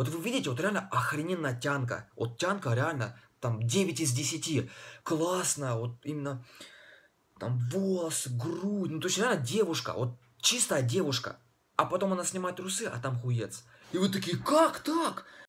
Вот вы видите, вот реально охрененная тянка. Вот тянка реально там 9 из 10. Классно, вот именно там волос, грудь. Ну, то есть реально девушка, вот чистая девушка. А потом она снимает трусы, а там хуец. И вы такие, как так?